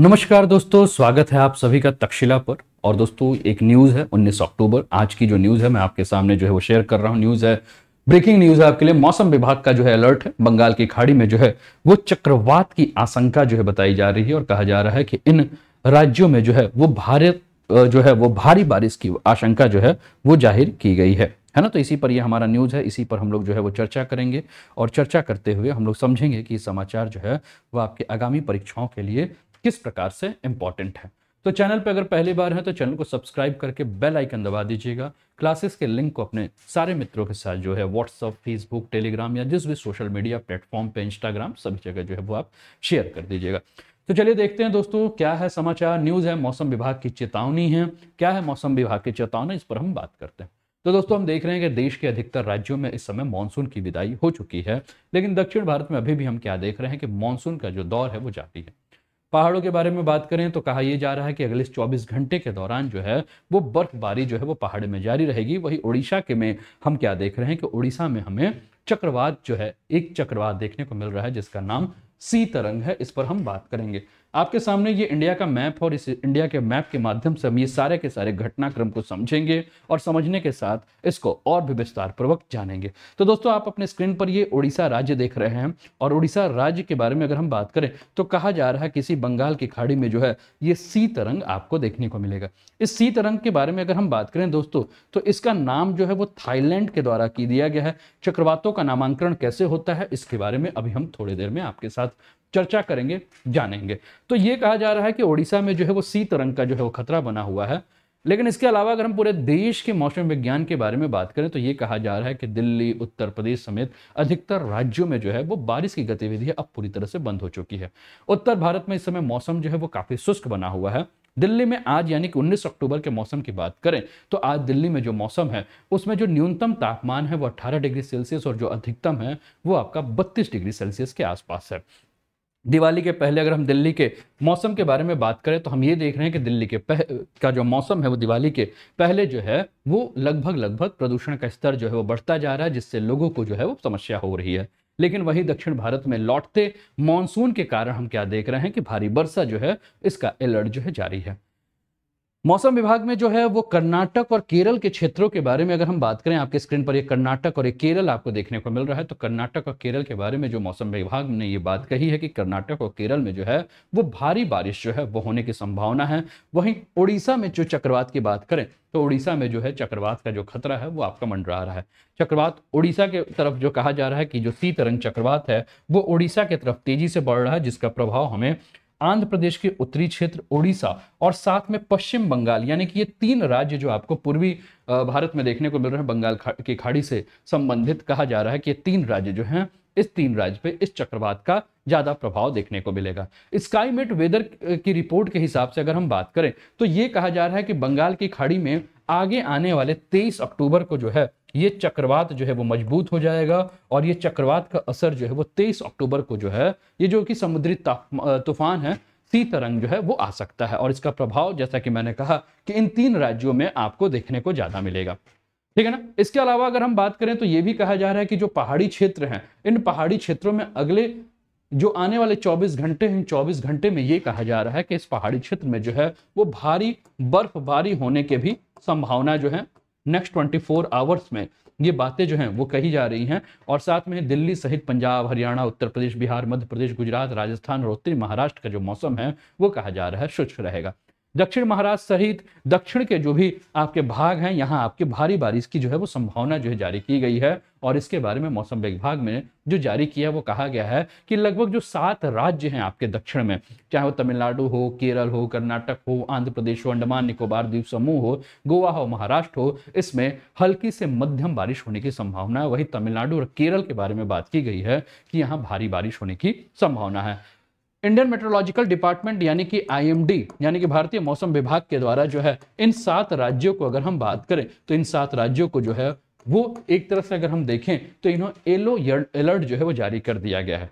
नमस्कार दोस्तों स्वागत है आप सभी का तक्षशिला पर और दोस्तों एक न्यूज़ है 19 अक्टूबर आज की जो न्यूज़ है मैं आपके सामने जो है वो शेयर कर रहा हूँ न्यूज़ है ब्रेकिंग न्यूज़ है आपके लिए मौसम विभाग का जो है अलर्ट है बंगाल की खाड़ी में जो है वो चक्रवात की आशंका जो है बताई जा रही है और कहा जा रहा है कि इन राज्यों में जो है वो भारत जो है वो भारी बारिश की आशंका जो है वो जाहिर की गई है है ना तो इसी पर ये हमारा न्यूज़ है इसी पर हम लोग जो है वो चर्चा करेंगे और चर्चा करते हुए हम लोग समझेंगे कि समाचार जो है वो आपके आगामी परीक्षाओं के लिए किस प्रकार से इंपॉर्टेंट है तो चैनल पर अगर पहली बार है तो चैनल को सब्सक्राइब करके बेल आइकन दबा दीजिएगा क्लासेस के लिंक को अपने सारे मित्रों के साथ जो है व्हाट्सअप फेसबुक टेलीग्राम या जिस भी सोशल मीडिया प्लेटफॉर्म पे इंस्टाग्राम सभी जगह जो है वो आप शेयर कर दीजिएगा तो चलिए देखते हैं दोस्तों क्या है समाचार न्यूज है मौसम विभाग की चेतावनी है क्या है मौसम विभाग की चेतावनी इस पर हम बात करते हैं तो दोस्तों हम देख रहे हैं कि देश के अधिकतर राज्यों में इस समय मानसून की विदाई हो चुकी है लेकिन दक्षिण भारत में अभी भी हम क्या देख रहे हैं कि मानसून का जो दौर है वो जाती है पहाड़ों के बारे में बात करें तो कहा यह जा रहा है कि अगले 24 घंटे के दौरान जो है वो बर्फबारी जो है वो पहाड़ में जारी रहेगी वही उड़ीसा के में हम क्या देख रहे हैं कि उड़ीसा में हमें चक्रवात जो है एक चक्रवात देखने को मिल रहा है जिसका नाम सीतरंग है इस पर हम बात करेंगे आपके सामने ये इंडिया का मैप और इस इंडिया के मैप के माध्यम से हम ये सारे के सारे घटनाक्रम को समझेंगे और समझने के साथ इसको और भी विस्तार पूर्वक जानेंगे तो दोस्तों आप अपने स्क्रीन पर ये उड़ीसा राज्य देख रहे हैं और उड़ीसा राज्य के बारे में अगर हम बात करें तो कहा जा रहा है किसी बंगाल की खाड़ी में जो है ये सी तरंग आपको देखने को मिलेगा इस सी तरंग के बारे में अगर हम बात करें दोस्तों तो इसका नाम जो है वो थाईलैंड के द्वारा की दिया गया है चक्रवातों का नामांकन कैसे होता है इसके बारे में अभी हम थोड़ी देर में आपके साथ चर्चा करेंगे जानेंगे तो ये कहा जा रहा है कि ओडिशा में जो है वो शीत रंग का जो है वो खतरा बना हुआ है लेकिन इसके अलावा अगर हम पूरे देश के मौसम विज्ञान के बारे में बात करें तो ये कहा जा रहा है कि दिल्ली उत्तर प्रदेश समेत अधिकतर राज्यों में जो है वो बारिश की गतिविधि अब पूरी तरह से बंद हो चुकी है उत्तर भारत में इस समय मौसम जो है वो काफ़ी शुष्क बना हुआ है दिल्ली में आज यानी कि 19 अक्टूबर के मौसम की बात करें तो आज दिल्ली में जो मौसम है उसमें जो न्यूनतम तापमान है वो 18 डिग्री सेल्सियस और जो अधिकतम है वो आपका 32 डिग्री सेल्सियस के आसपास है दिवाली के पहले अगर हम दिल्ली के मौसम के बारे में बात करें तो हम ये देख रहे हैं कि दिल्ली के पह का जो मौसम है वो दिवाली के पहले जो है वो लगभग लगभग प्रदूषण का स्तर जो है वो बढ़ता जा रहा है जिससे लोगों को जो है वो समस्या हो रही है लेकिन वही दक्षिण भारत में लौटते मानसून के कारण हम क्या देख रहे हैं कि भारी वर्षा जो है इसका अलर्ट जो है जारी है मौसम विभाग में जो है वो कर्नाटक और केरल के क्षेत्रों के बारे में अगर हम बात करें आपके स्क्रीन पर ये कर्नाटक और ये केरल आपको देखने को मिल रहा है तो कर्नाटक और केरल के बारे में जो मौसम विभाग ने ये बात कही है कि कर्नाटक और केरल में जो है वो भारी बारिश जो है वो होने की संभावना है वहीं उड़ीसा में जो चक्रवात की बात करें तो उड़ीसा में जो है चक्रवात का जो खतरा है वो आपका मंडरा रहा है चक्रवात उड़ीसा के तरफ जो कहा जा रहा है कि जो सी तरंग चक्रवात है वो उड़ीसा के तरफ तेजी से बढ़ रहा है जिसका प्रभाव हमें आंध्र प्रदेश के उत्तरी क्षेत्र ओडिशा और साथ में पश्चिम बंगाल यानी कि ये तीन राज्य जो आपको पूर्वी भारत में देखने को मिल रहे हैं बंगाल खा, की खाड़ी से संबंधित कहा जा रहा है कि ये तीन राज्य जो हैं इस तीन राज्य पे इस चक्रवात का ज्यादा प्रभाव देखने को मिलेगा स्काईमेट वेदर की रिपोर्ट के हिसाब से अगर हम बात करें तो ये कहा जा रहा है कि बंगाल की खाड़ी में आगे आने वाले 23 अक्टूबर को जो है ये चक्रवात जो है वो मजबूत हो जाएगा और ये चक्रवात का असर जो है वो तेईस अक्टूबर को जो है ये जो कि समुद्री तूफान है सी तरंग जो है वो आ सकता है और इसका प्रभाव जैसा कि मैंने कहा कि इन तीन राज्यों में आपको देखने को ज़्यादा मिलेगा ठीक है ना इसके अलावा अगर हम बात करें तो ये भी कहा जा रहा है कि जो पहाड़ी क्षेत्र हैं इन पहाड़ी क्षेत्रों में अगले जो आने वाले 24 घंटे हैं 24 घंटे में ये कहा जा रहा है कि इस पहाड़ी क्षेत्र में जो है वो भारी बर्फबारी होने के भी संभावना जो है नेक्स्ट ट्वेंटी फोर आवर्स में ये बातें जो हैं वो कही जा रही हैं और साथ में दिल्ली सहित पंजाब हरियाणा उत्तर प्रदेश बिहार मध्य प्रदेश गुजरात राजस्थान और उत्तरी महाराष्ट्र का जो मौसम है वो कहा जा रहा है शुष्क रहेगा दक्षिण महाराष्ट्र सहित दक्षिण के जो भी आपके भाग हैं यहाँ आपके भारी बारिश की जो है वो संभावना जो है जारी की गई है और इसके बारे में मौसम विभाग में जो जारी किया वो कहा गया है कि लगभग जो सात राज्य हैं आपके दक्षिण में चाहे वो तमिलनाडु हो केरल हो कर्नाटक हो आंध्र प्रदेश हो अंडमान निकोबार द्वीप समूह हो गोवा हो महाराष्ट्र हो इसमें हल्की से मध्यम बारिश होने की संभावना है वही तमिलनाडु और केरल के बारे में बात की गई है कि यहाँ भारी बारिश होने की संभावना है इंडियन मेट्रोलॉजिकल डिपार्टमेंट यानी कि आईएमडी यानी कि भारतीय मौसम विभाग के द्वारा जो है इन सात राज्यों को अगर हम बात करें तो इन सात राज्यों को जो है वो एक तरफ से अगर हम देखें तो इन्हों येलो अलर्ट जो है वो जारी कर दिया गया है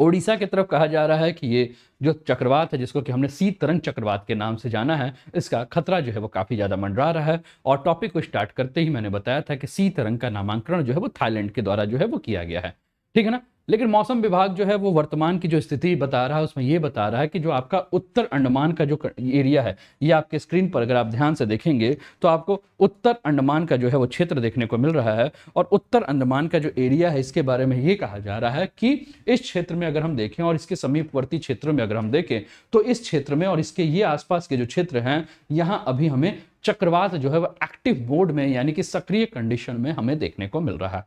ओडिशा की तरफ कहा जा रहा है कि ये जो चक्रवात है जिसको कि हमने सी तरंग चक्रवात के नाम से जाना है इसका खतरा जो है वो काफ़ी ज़्यादा मंडरा रहा है और टॉपिक को स्टार्ट करते ही मैंने बताया था कि सी तरंग का नामांकन जो है वो थाईलैंड के द्वारा जो है वो किया गया है ठीक है ना लेकिन मौसम विभाग जो है वो वर्तमान की जो स्थिति बता रहा है उसमें ये बता रहा है कि जो आपका उत्तर अंडमान का जो एरिया है ये आपके स्क्रीन पर अगर आप ध्यान से देखेंगे तो आपको उत्तर अंडमान का जो है वो क्षेत्र देखने को मिल रहा है और उत्तर अंडमान का जो एरिया है इसके बारे में ये कहा जा रहा है कि इस क्षेत्र में अगर हम देखें और इसके समीपवर्ती क्षेत्रों में अगर हम देखें तो इस क्षेत्र में और इसके ये आसपास के जो क्षेत्र हैं यहाँ अभी हमें चक्रवात जो है वो एक्टिव मोड में यानी कि सक्रिय कंडीशन में हमें देखने को मिल रहा है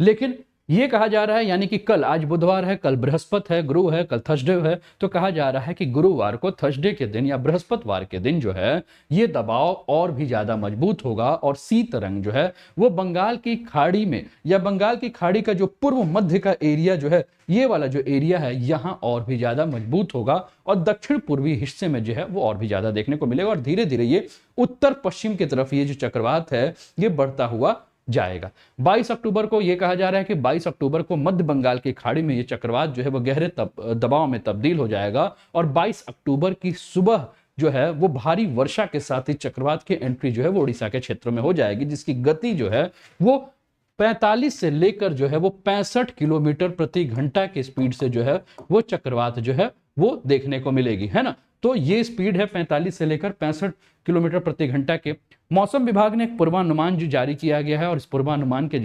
लेकिन ये कहा जा रहा है यानी कि कल आज बुधवार है कल बृहस्पति है गुरु है कल थर्सडे है तो कहा जा रहा है कि गुरुवार को थर्सडे के दिन या बृहस्पतिवार के दिन जो है ये दबाव और भी ज्यादा मजबूत होगा और सीत रंग जो है वो बंगाल की खाड़ी में या बंगाल की खाड़ी का जो पूर्व मध्य का एरिया जो है ये वाला जो एरिया है यहाँ और भी ज्यादा मजबूत होगा और दक्षिण पूर्वी हिस्से में जो है वो और भी ज्यादा देखने को मिलेगा और धीरे धीरे ये उत्तर पश्चिम की तरफ ये जो चक्रवात है ये बढ़ता हुआ जाएगा 22 अक्टूबर को यह कहा जा रहा है कि 22 अक्टूबर को मध्य बंगाल की खाड़ी में यह चक्रवात जो है वह गहरे तब, दबाव में तब्दील हो जाएगा और 22 अक्टूबर की सुबह जो है वो भारी वर्षा के साथ ही चक्रवात की एंट्री जो है वो उड़ीसा के क्षेत्र में हो जाएगी जिसकी गति जो है वो 45 से लेकर जो है वो 65 किलोमीटर प्रति घंटा के स्पीड से जो है वो चक्रवात जो है वो देखने को मिलेगी है ना तो ये स्पीड है 45 से लेकर पैंसठ किलोमीटर प्रति घंटा के मौसम विभाग ने एक पूर्वानुमान जो जारी किया गया है और इस पूर्वानुमान के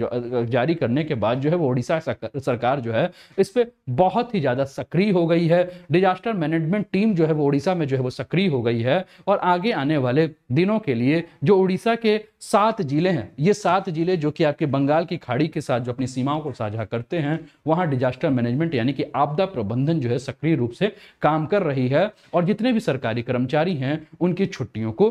जारी करने के बाद जो है वो ओडिशा सरकार जो है इस पर बहुत ही ज़्यादा सक्रिय हो गई है डिजास्टर मैनेजमेंट टीम जो है वो ओडिशा में जो है वो सक्रिय हो गई है और आगे आने वाले दिनों के लिए जो ओडिशा के सात जिले हैं ये सात जिले जो कि आपके बंगाल की खाड़ी के साथ जो अपनी सीमाओं को साझा करते हैं वहाँ डिजास्टर मैनेजमेंट यानी कि आपदा प्रबंधन जो है सक्रिय रूप से काम कर रही है और जितने भी सरकारी कर्मचारी हैं उनकी छुट्टियों को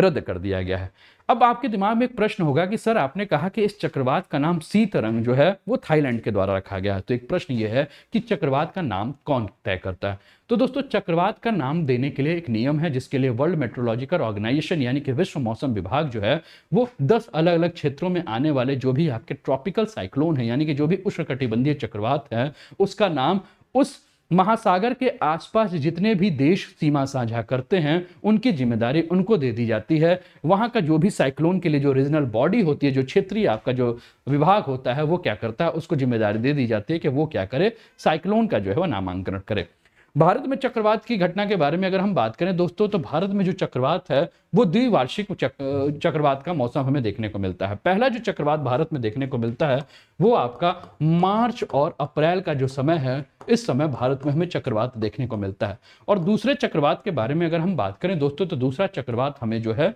रद्द कर दिया गया है अब आपके दिमाग में एक प्रश्न होगा कि सर आपने कहा कि इस चक्रवात का नाम सी तरंग जो है वो थाईलैंड के द्वारा रखा गया है तो एक प्रश्न ये है कि चक्रवात का नाम कौन तय करता है तो दोस्तों चक्रवात का नाम देने के लिए एक नियम है जिसके लिए वर्ल्ड मेट्रोलॉजिकल ऑर्गेनाइजेशन यानी कि विश्व मौसम विभाग जो है वो दस अलग अलग क्षेत्रों में आने वाले जो भी आपके ट्रॉपिकल साइक्लोन है यानी कि जो भी उष्ण चक्रवात है उसका नाम उस महासागर के आसपास जितने भी देश सीमा साझा करते हैं उनकी जिम्मेदारी उनको दे दी जाती है वहाँ का जो भी साइक्लोन के लिए जो रीजनल बॉडी होती है जो क्षेत्रीय आपका जो विभाग होता है वो क्या करता है उसको जिम्मेदारी दे दी जाती है कि वो क्या करे साइक्लोन का जो है वो नामांकन करे भारत में चक्रवात की घटना के बारे में अगर हम बात करें दोस्तों तो भारत में जो चक्रवात है वो द्विवार्षिक चक, चक्रवात का मौसम हमें देखने को मिलता है पहला जो चक्रवात भारत में देखने को मिलता है वो आपका मार्च और अप्रैल का जो समय है इस समय भारत में हमें चक्रवात देखने को मिलता है और दूसरे चक्रवात के बारे में अगर हम बात करें दोस्तों तो दूसरा चक्रवात हमें जो है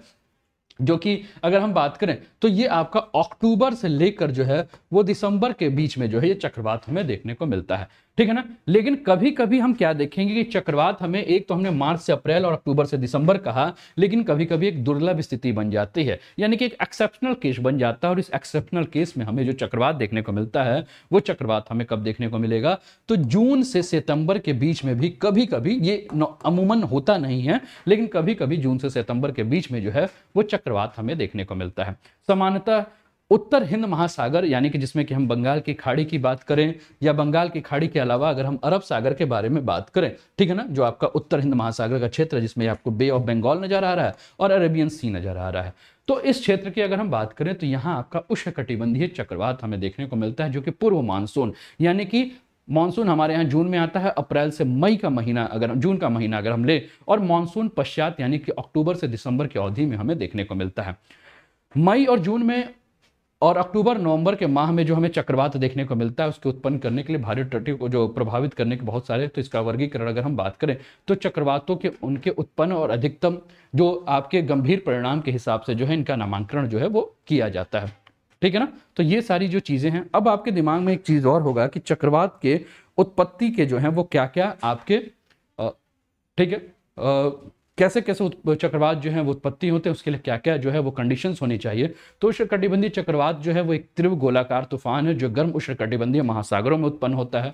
जो कि अगर हम बात करें तो ये आपका अक्टूबर से लेकर जो है वो दिसंबर के बीच में जो है ये चक्रवात हमें देखने को मिलता है ठीक है ना लेकिन कभी कभी हम क्या देखेंगे कि चक्रवात हमें एक तो हमने मार्च से अप्रैल और अक्टूबर से दिसंबर कहा लेकिन कभी कभी एक दुर्लभ स्थिति बन जाती है यानी कि एक एक्सेप्शनल केस बन जाता है और इस एक्सेप्शनल केस में हमें जो चक्रवात देखने को मिलता है वो चक्रवात हमें कब देखने को मिलेगा तो जून से सितंबर के बीच में भी कभी कभी ये अमूमन होता नहीं है लेकिन कभी कभी जून से सितंबर के बीच में जो है वो चक्रवात हमें देखने को मिलता है समानता उत्तर हिंद महासागर यानी कि जिसमें कि हम बंगाल की खाड़ी की बात करें या बंगाल की खाड़ी के अलावा अगर हम अरब सागर के बारे में बात करें ठीक है ना जो आपका उत्तर हिंद महासागर का क्षेत्र है जिसमें आपको बे ऑफ बंगाल नजर आ रहा है और अरेबियन सी नजर आ रहा है तो इस क्षेत्र की अगर हम बात करें तो यहाँ आपका उष्ण कटिबंधीय चक्रवात हमें देखने को मिलता है जो कि पूर्व मानसून यानी कि मानसून हमारे यहाँ जून में आता है अप्रैल से मई का महीना अगर जून का महीना अगर हम ले और मानसून पश्चात यानी कि अक्टूबर से दिसंबर की अवधि में हमें देखने को मिलता है मई और जून में और अक्टूबर नवंबर के माह में जो हमें चक्रवात देखने को मिलता है उसके उत्पन्न करने के लिए भारी तटीय को जो प्रभावित करने के बहुत सारे तो इसका वर्गीकरण अगर हम बात करें तो चक्रवातों के उनके उत्पन्न और अधिकतम जो आपके गंभीर परिणाम के हिसाब से जो है इनका नामांकन जो है वो किया जाता है ठीक है ना तो ये सारी जो चीज़ें हैं अब आपके दिमाग में एक चीज़ और होगा कि चक्रवात के उत्पत्ति के जो हैं वो क्या क्या आपके ठीक है कैसे कैसे चक्रवात जो है वो उत्पत्ति होते हैं उसके लिए क्या क्या जो है वो कंडीशंस होनी चाहिए तो उष्णकटिबंधीय चक्रवात जो है वो एक त्रिव गोलाकार तूफान है जो गर्म उष्णकटिबंधीय महासागरों में उत्पन्न होता है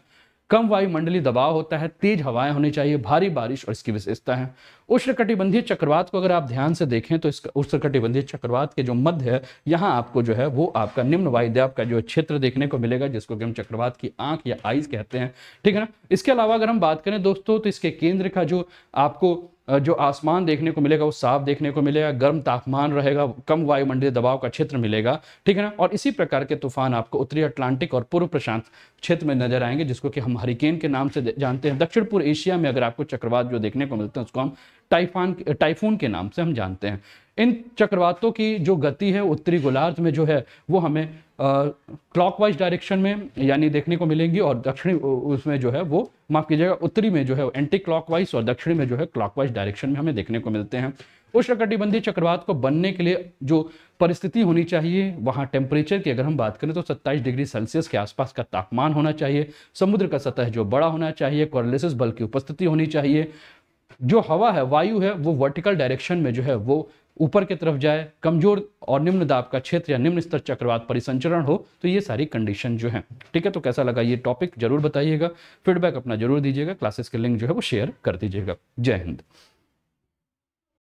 कम वायुमंडलीय दबाव होता है तेज हवाएं होनी चाहिए भारी बारिश और इसकी विशेषता है उष्णकटिबंधीय चक्रवात को अगर आप ध्यान से देखें तो इस उष्णकटिबंधीय चक्रवात के जो मध्य है यहाँ आपको जो है वो आपका निम्न वायुदेव का जो क्षेत्र देखने को मिलेगा जिसको कि हम चक्रवात की आंख या आईज कहते हैं ठीक है ना इसके अलावा अगर हम बात करें दोस्तों तो इसके केंद्र का जो आपको जो आसमान देखने को मिलेगा वो साफ देखने को मिलेगा गर्म तापमान रहेगा कम वायुमंडलीय दबाव का क्षेत्र मिलेगा ठीक है ना और इसी प्रकार के तूफान आपको उत्तरी अटलांटिक और पूर्व प्रशांत क्षेत्र में नजर आएंगे जिसको कि हम हरिकेन के नाम से जानते हैं दक्षिण पूर्व एशिया में अगर आपको चक्रवात जो देखने को मिलते हैं उसको हम टाइफान टाइफून के नाम से हम जानते हैं इन चक्रवातों की जो गति है उत्तरी गोलार्ध में जो है वो हमें क्लॉकवाइज डायरेक्शन में यानी देखने को मिलेंगी और दक्षिणी उसमें जो है वो माफ़ कीजिएगा उत्तरी में जो है एंटी क्लॉकवाइज और दक्षिणी में जो है क्लॉकवाइज डायरेक्शन में हमें देखने को मिलते हैं उष्णकटिबंधीय चक्रवात को बनने के लिए जो परिस्थिति होनी चाहिए वहाँ टेम्परेचर की अगर हम बात करें तो 27 डिग्री सेल्सियस के आसपास का तापमान होना चाहिए समुद्र का सतह जो बड़ा होना चाहिए कॉरलेसिस बल की उपस्थिति होनी चाहिए जो हवा है वायु है वो वर्टिकल डायरेक्शन में जो है वो ऊपर की तरफ जाए कमजोर और निम्न दाब का क्षेत्र या निम्न स्तर चक्रवात परिसंचरण हो तो ये सारी कंडीशन जो है ठीक है तो कैसा लगा ये टॉपिक जरूर बताइएगा फीडबैक अपना जरूर दीजिएगा क्लासेस के लिंक जो है वो शेयर कर दीजिएगा जय हिंद